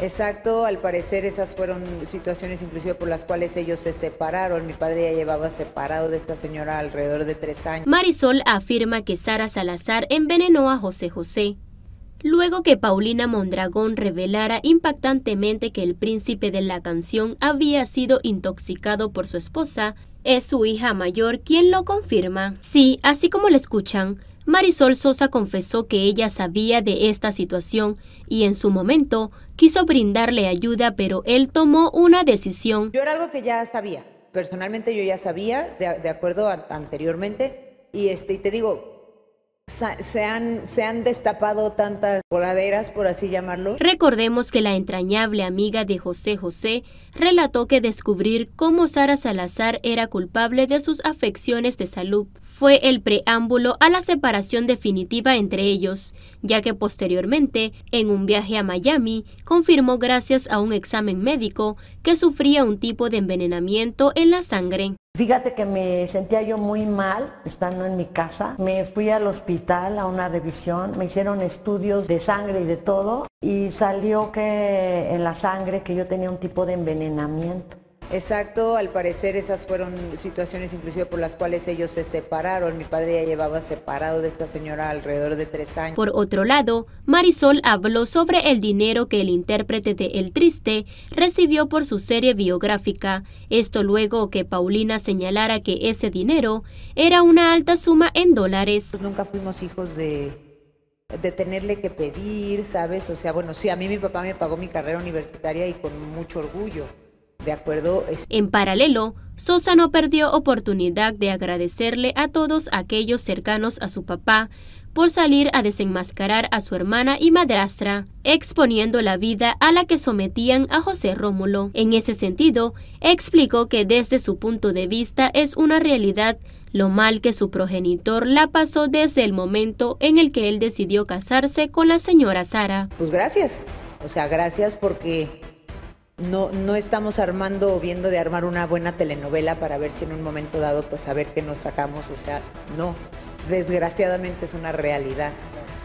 Exacto, al parecer esas fueron situaciones inclusive por las cuales ellos se separaron. Mi padre ya llevaba separado de esta señora alrededor de tres años. Marisol afirma que Sara Salazar envenenó a José José. Luego que Paulina Mondragón revelara impactantemente que el príncipe de la canción había sido intoxicado por su esposa, es su hija mayor quien lo confirma. Sí, así como lo escuchan, Marisol Sosa confesó que ella sabía de esta situación y en su momento quiso brindarle ayuda, pero él tomó una decisión. Yo era algo que ya sabía, personalmente yo ya sabía, de, acuerdo anteriormente, y, este, y te digo, se han, se han destapado tantas voladeras, por así llamarlo. Recordemos que la entrañable amiga de José José relató que descubrir cómo Sara Salazar era culpable de sus afecciones de salud fue el preámbulo a la separación definitiva entre ellos, ya que posteriormente, en un viaje a Miami, confirmó gracias a un examen médico que sufría un tipo de envenenamiento en la sangre. Fíjate que me sentía yo muy mal estando en mi casa. Me fui al hospital a una revisión, me hicieron estudios de sangre y de todo y salió que en la sangre que yo tenía un tipo de envenenamiento. Exacto, al parecer esas fueron situaciones inclusive por las cuales ellos se separaron. Mi padre ya llevaba separado de esta señora alrededor de tres años. Por otro lado, Marisol habló sobre el dinero que el intérprete de El Triste recibió por su serie biográfica. Esto luego que Paulina señalara que ese dinero era una alta suma en dólares. Pues nunca fuimos hijos de tenerle que pedir, ¿sabes? O sea, bueno, sí, a mí mi papá me pagó mi carrera universitaria y con mucho orgullo. En paralelo, Sosa no perdió oportunidad de agradecerle a todos aquellos cercanos a su papá por salir a desenmascarar a su hermana y madrastra, exponiendo la vida a la que sometían a José Rómulo. En ese sentido, explicó que desde su punto de vista es una realidad lo mal que su progenitor la pasó desde el momento en el que él decidió casarse con la señora Sara. Pues gracias, o sea, gracias porque no, estamos armando o viendo de armar una buena telenovela para ver si en un momento dado, pues a ver qué nos sacamos. O sea, no, desgraciadamente es una realidad.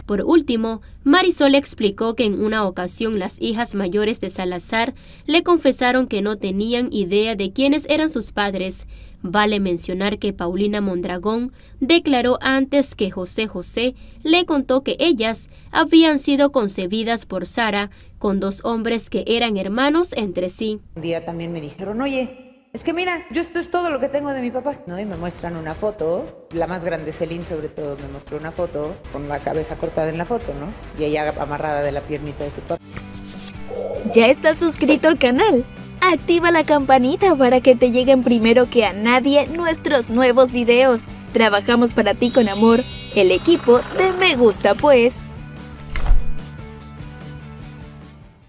Por último, Marisol explicó que en una ocasión las hijas mayores de Salazar le confesaron que no tenían idea de quiénes eran sus padres Vale mencionar que Paulina Mondragón declaró antes que José José le contó que ellas habían sido concebidas por Sara con dos hombres que eran hermanos entre sí. Un día también me dijeron, oye, es que mira, yo esto es todo lo que tengo de mi papá, ¿no? Y me muestran una foto, la más grande, Celine sobre todo, me mostró una foto con la cabeza cortada en la foto, ¿no? Y ella amarrada de la piernita de su papá. Ya estás suscrito al canal Activa la campanita para que te lleguen primero que a nadie nuestros nuevos videos. Trabajamos para ti con amor, el equipo de Me Gusta Pues.